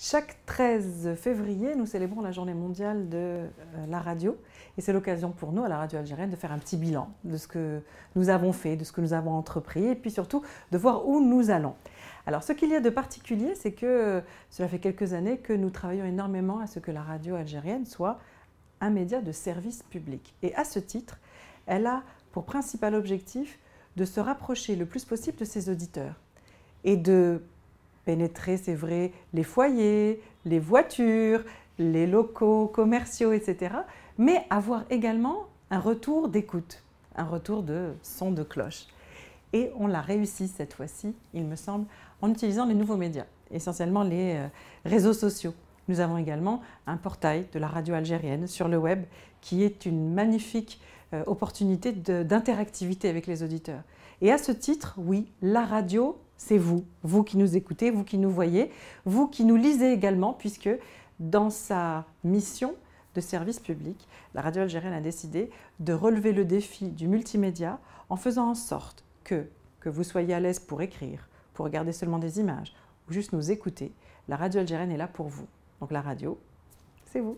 Chaque 13 février, nous célébrons la journée mondiale de euh, la radio et c'est l'occasion pour nous, à la radio algérienne, de faire un petit bilan de ce que nous avons fait, de ce que nous avons entrepris et puis surtout de voir où nous allons. Alors ce qu'il y a de particulier, c'est que euh, cela fait quelques années que nous travaillons énormément à ce que la radio algérienne soit un média de service public. Et à ce titre, elle a pour principal objectif de se rapprocher le plus possible de ses auditeurs et de pénétrer, c'est vrai, les foyers, les voitures, les locaux commerciaux, etc. Mais avoir également un retour d'écoute, un retour de son de cloche. Et on l'a réussi cette fois-ci, il me semble, en utilisant les nouveaux médias, essentiellement les euh, réseaux sociaux. Nous avons également un portail de la radio algérienne sur le web qui est une magnifique euh, opportunité d'interactivité avec les auditeurs. Et à ce titre, oui, la radio c'est vous, vous qui nous écoutez, vous qui nous voyez, vous qui nous lisez également, puisque dans sa mission de service public, la radio algérienne a décidé de relever le défi du multimédia en faisant en sorte que, que vous soyez à l'aise pour écrire, pour regarder seulement des images, ou juste nous écouter, la radio algérienne est là pour vous. Donc la radio, c'est vous.